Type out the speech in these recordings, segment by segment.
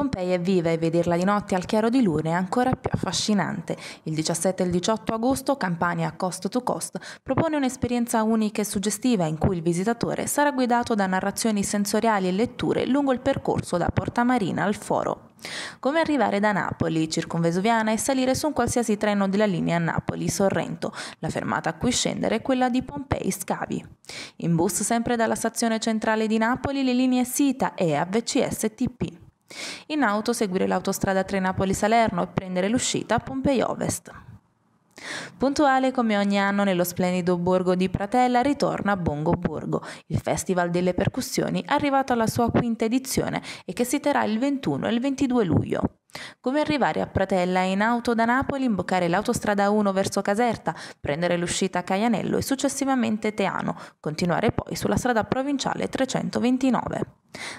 Pompei è viva e vederla di notte al chiaro di luna è ancora più affascinante. Il 17 e il 18 agosto Campania Cost to Cost propone un'esperienza unica e suggestiva in cui il visitatore sarà guidato da narrazioni sensoriali e letture lungo il percorso da Porta Marina al Foro. Come arrivare da Napoli, circonvesuviana, e salire su un qualsiasi treno della linea Napoli-Sorrento. La fermata a cui scendere è quella di Pompei Scavi. In bus sempre dalla stazione centrale di Napoli le linee SITA e AVCSTP. In auto seguire l'autostrada 3 napoli salerno e prendere l'uscita a Pompei Ovest. Puntuale come ogni anno nello splendido borgo di Pratella ritorna Bongo Borgo, il festival delle percussioni arrivato alla sua quinta edizione e che si terrà il 21 e il 22 luglio. Come arrivare a Pratella in auto da Napoli, imboccare l'autostrada 1 verso Caserta, prendere l'uscita a Caianello e successivamente Teano, continuare poi sulla strada provinciale 329.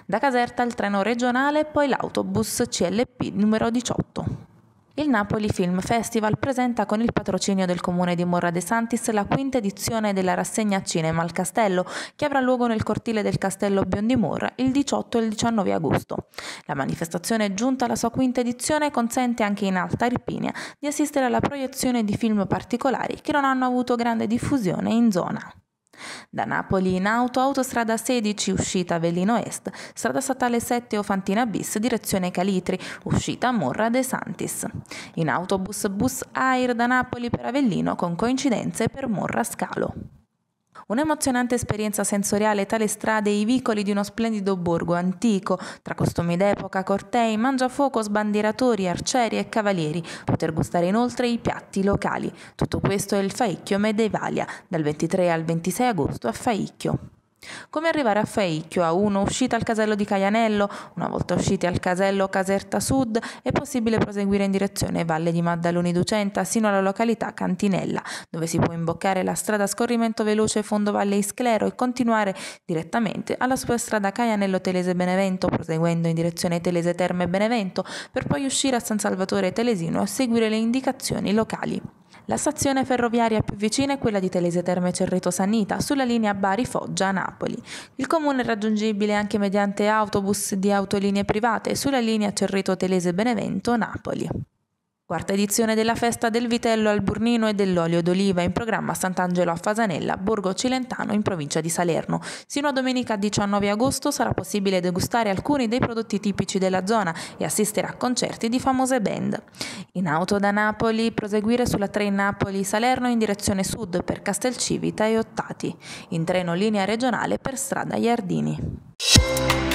Da Caserta il treno regionale e poi l'autobus CLP numero 18. Il Napoli Film Festival presenta con il patrocinio del comune di Morra de Santis la quinta edizione della rassegna Cinema al Castello, che avrà luogo nel cortile del Castello Biondi Morra il 18 e il 19 agosto. La manifestazione, giunta alla sua quinta edizione, consente anche in Alta Irpinia di assistere alla proiezione di film particolari che non hanno avuto grande diffusione in zona. Da Napoli in auto, autostrada 16, uscita Avellino Est, strada statale 7 Ofantina Bis, direzione Calitri, uscita Morra De Santis. In autobus, bus AIR da Napoli per Avellino con coincidenze per Morra Scalo. Un'emozionante esperienza sensoriale tale strade e i vicoli di uno splendido borgo antico, tra costumi d'epoca, cortei, mangiafuoco, sbandieratori, arcieri e cavalieri, poter gustare inoltre i piatti locali. Tutto questo è il Faicchio Medievalia, dal 23 al 26 agosto a Faicchio. Come arrivare a Faicchio a 1 uscita al casello di Caianello, una volta usciti al casello Caserta Sud è possibile proseguire in direzione Valle di Maddaloni Ducenta sino alla località Cantinella, dove si può imboccare la strada scorrimento veloce Fondo Valle Isclero e continuare direttamente alla superstrada Caianello Telese Benevento, proseguendo in direzione Telese Terme Benevento, per poi uscire a San Salvatore Telesino a seguire le indicazioni locali. La stazione ferroviaria più vicina è quella di Telese Terme Cerreto Sanita, sulla linea Bari-Foggia-Napoli. Il comune è raggiungibile anche mediante autobus di autolinee private sulla linea Cerreto Telese Benevento-Napoli. Quarta edizione della festa del vitello al Burnino e dell'olio d'oliva in programma a Sant'Angelo a Fasanella, Borgo Cilentano in provincia di Salerno. Sino a domenica 19 agosto sarà possibile degustare alcuni dei prodotti tipici della zona e assistere a concerti di famose band. In auto da Napoli proseguire sulla 3 Napoli-Salerno in direzione sud per Castelcivita e Ottati, in treno linea regionale per strada Iardini.